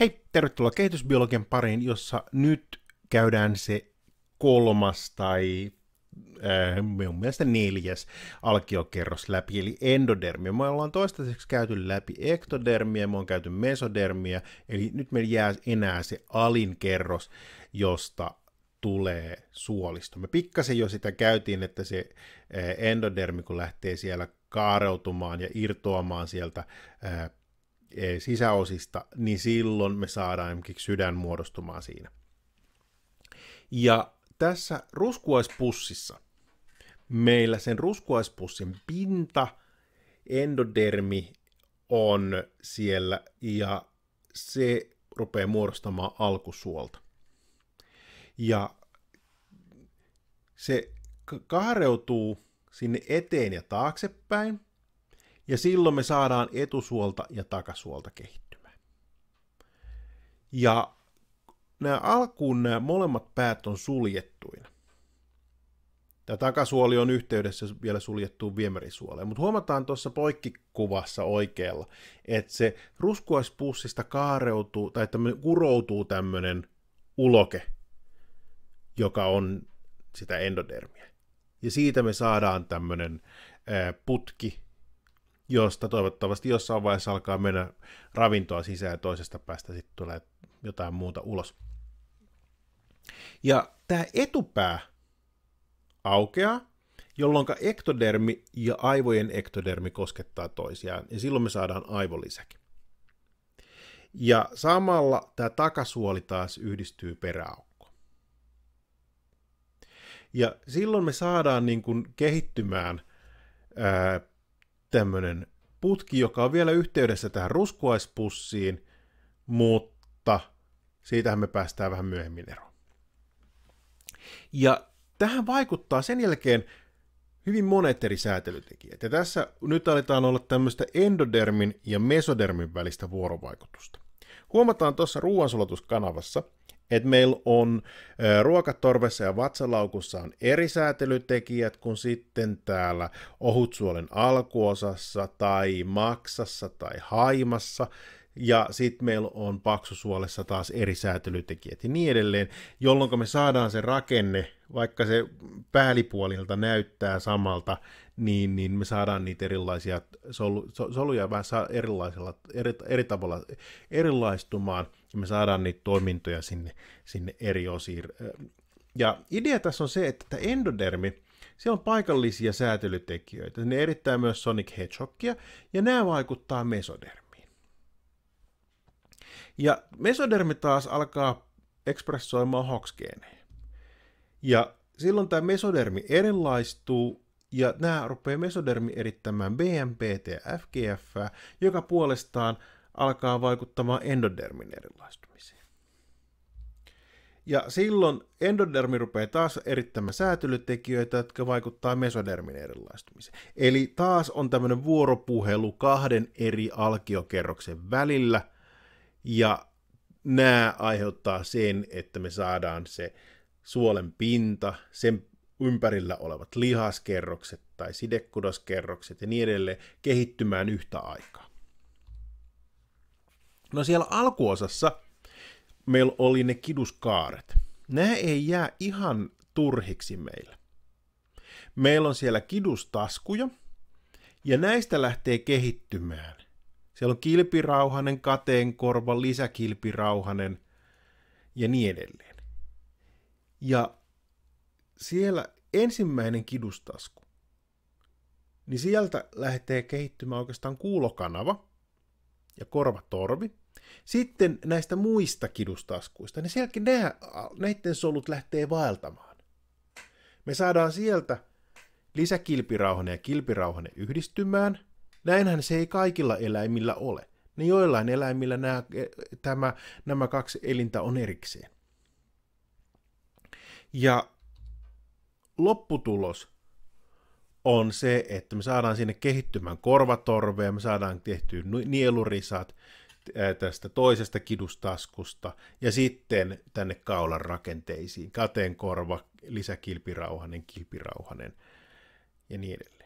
Hei, tervetuloa kehitysbiologian pariin, jossa nyt käydään se kolmas tai äh, minun mielestä neljäs alkiokerros läpi, eli endodermia. Me ollaan toistaiseksi käyty läpi ektodermia, me on käyty mesodermia, eli nyt meillä jää enää se alin kerros, josta tulee suolisto. Me pikkasen jo sitä käytiin, että se äh, endodermi, kun lähtee siellä kaareutumaan ja irtoamaan sieltä äh, Eh, sisäosista, niin silloin me saadaan esimerkiksi sydän muodostumaan siinä. Ja tässä ruskuaispussissa meillä sen ruskuaispussin pinta, endodermi on siellä ja se rupeaa muodostamaan alkusuolta. Ja se kaareutuu sinne eteen ja taaksepäin – ja silloin me saadaan etusuolta ja takasuolta kehittymään. Ja nämä alkuun nämä molemmat päät on suljettuina. Tämä takasuoli on yhteydessä vielä suljettuun viemärisuoleen, mutta huomataan tuossa poikkikuvassa oikealla, että se ruskuaispussista kaareutuu tai että kuroutuu tämmöinen uloke, joka on sitä endodermiä. Ja siitä me saadaan tämmöinen putki, josta toivottavasti jossain vaiheessa alkaa mennä ravintoa sisään ja toisesta päästä sitten tulee jotain muuta ulos. Ja tämä etupää aukeaa, jolloin ektodermi ja aivojen ektodermi koskettaa toisiaan, ja silloin me saadaan aivolisäkin. Ja samalla tämä takasuoli taas yhdistyy peräaukkoon. Ja silloin me saadaan niin kuin kehittymään ää, tämmöinen putki, joka on vielä yhteydessä tähän ruskuaispussiin, mutta siitähän me päästään vähän myöhemmin eroon. Ja tähän vaikuttaa sen jälkeen hyvin monet eri säätelytekijät. Ja tässä nyt aletaan olla tämmöistä endodermin ja mesodermin välistä vuorovaikutusta. Huomataan tuossa ruoansulatuskanavassa – että meillä on ruokatorvessa ja vatsalaukussa on eri säätelytekijät kuin sitten täällä ohutsuolen alkuosassa tai maksassa tai haimassa, ja sitten meillä on paksusuolessa taas eri säätelytekijät ja niin edelleen, jolloin me saadaan se rakenne, vaikka se päällipuolilta näyttää samalta, niin, niin me saadaan niitä erilaisia solu, soluja vähän saa erilaisella, eri, eri tavalla erilaistumaan, ja me saadaan niitä toimintoja sinne, sinne eri osiin. Ja idea tässä on se, että tämä endodermi, siellä on paikallisia säätelytekijöitä, ne erittää myös Sonic Hedgehogia, ja nämä vaikuttaa mesodermiin. Ja mesodermi taas alkaa ekspressoimaan hoksgeenejä. Ja silloin tämä mesodermi erilaistuu, ja nämä rupeaa mesodermi erittämään BMPT ja FGF, joka puolestaan alkaa vaikuttamaan endodermin erilaistumiseen. Ja silloin endodermi rupeaa taas erittämään säätelytekijöitä, jotka vaikuttaa mesodermin erilaistumiseen. Eli taas on tämmöinen vuoropuhelu kahden eri alkiokerroksen välillä – ja nämä aiheuttaa sen, että me saadaan se suolen pinta, sen ympärillä olevat lihaskerrokset tai sidekudoskerrokset ja niin edelleen kehittymään yhtä aikaa. No siellä alkuosassa meillä oli ne kiduskaaret. Nämä ei jää ihan turhiksi meillä. Meillä on siellä kidustaskuja, ja näistä lähtee kehittymään siellä on kilpirauhanen, kateenkorva, lisäkilpirauhanen ja niin edelleen. Ja siellä ensimmäinen kidustasku, niin sieltä lähtee kehittymään oikeastaan kuulokanava ja korvatorvi. Sitten näistä muista kidustaskuista, niin sielläkin nämä, näiden solut lähtee vaeltamaan. Me saadaan sieltä lisäkilpirauhanen ja kilpirauhanen yhdistymään – Näinhän se ei kaikilla eläimillä ole. Niin joillain eläimillä nämä, tämä, nämä kaksi elintä on erikseen. Ja lopputulos on se, että me saadaan sinne kehittymään korvatorvea, me saadaan tehtyä nielurisat tästä toisesta kidustaskusta ja sitten tänne kaulan rakenteisiin, kateen korva, lisäkilpirauhanen, kilpirauhanen ja niin edelleen.